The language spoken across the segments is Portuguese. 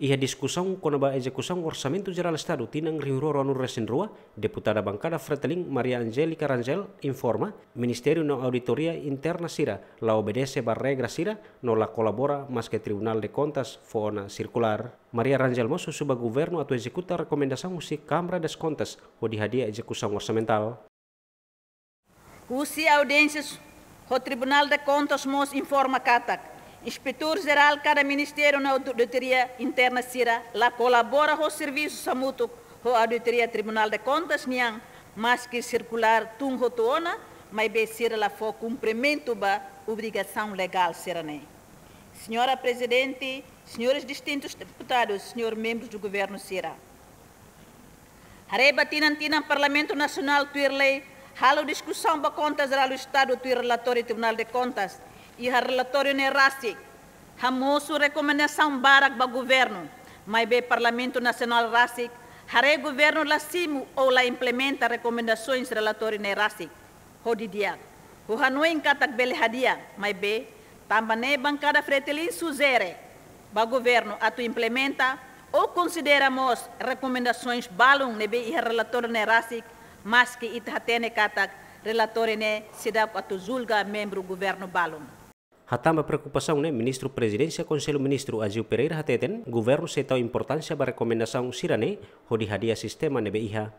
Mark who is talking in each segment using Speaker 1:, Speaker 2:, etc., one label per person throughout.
Speaker 1: ia kona ba ejekusang orsamento jeral Estado tinang riuroro resen rua deputada Bankada Freteling Maria Angelica Rangel informa ministerio no Auditoria Interna Sira la obedece ba regra Sira no la kolabora maske Tribunal de Contas fona circular. Maria Rangel mosu suba guverno atau ejekuta rekomendasi musik kamra das Contas o dihadia ejekusang orsamental
Speaker 2: Usi audiências ho Tribunal de Contas mos informa katak Inspetor-Geral, cada Ministério na Auditoria Interna CIRA, lá colabora com o Serviço Samuto, com a Auditoria Tribunal de Contas, Nian, mas que circular tum toona, mas bem CIRA lá for cumprimento da obrigação legal nem. Senhora Presidente, senhores distintos deputados, senhores membros do Governo CIRA. Areba Tinantina, Parlamento Nacional Tuirlei, ralo discussão para contas geral do Estado, Tuir Relatório e Tribunal de Contas, o relatório ne RASIC, hamosu recomendação barak ba governo, mas o Parlamento Nacional RASIC, o governo lá simu ou lá implementa recomendações relatório ne RASIC, dia, O hanuin katak bele hadia, mas be, é bancada fretelin suzere, ba governo atu implementa ou consideramos recomendações balum nebe iha relatório ne RASIC, mas que itahatene katak relatório ne cidade atu julga membro governo balum.
Speaker 1: Hatamba preocupação, né? Eh? Ministro Presidência, Conselho Ministro Agil Pereira Hateten, governo a importância para recomendação sirane, hodi hadia sistema
Speaker 3: nebe iha.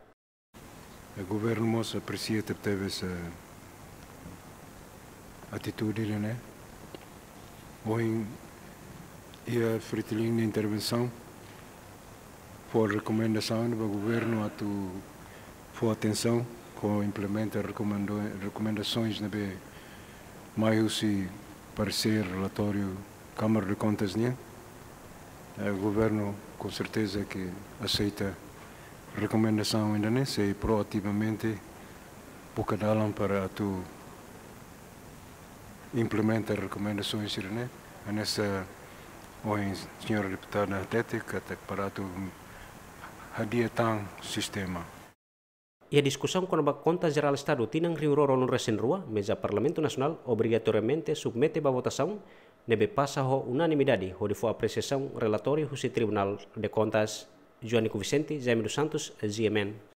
Speaker 3: O governo moça aprecia teve essa atitude, né? Hoje, e a fritilinha de intervenção, por recomendação do governo, a tu, atenção, com implementa recomendações, né? Maio se parecer, relatório Câmara de Contas, né? É, o governo, com certeza, que aceita recomendação ainda nem sei, proativamente, porque dá para tu implementa recomendações, né? Nessa, ou senhora deputada Tética, para tu adiantar o sistema.
Speaker 1: e a discussão quando contas geral Estado tinham rigor no recém-rua, mas o Parlamento Nacional obrigatoriamente submete a votação, nebe passar a unanimidade, onde foi apreciação relatório do Tribunal de Contas Joânico Vicente, Jaime dos Santos, GMN.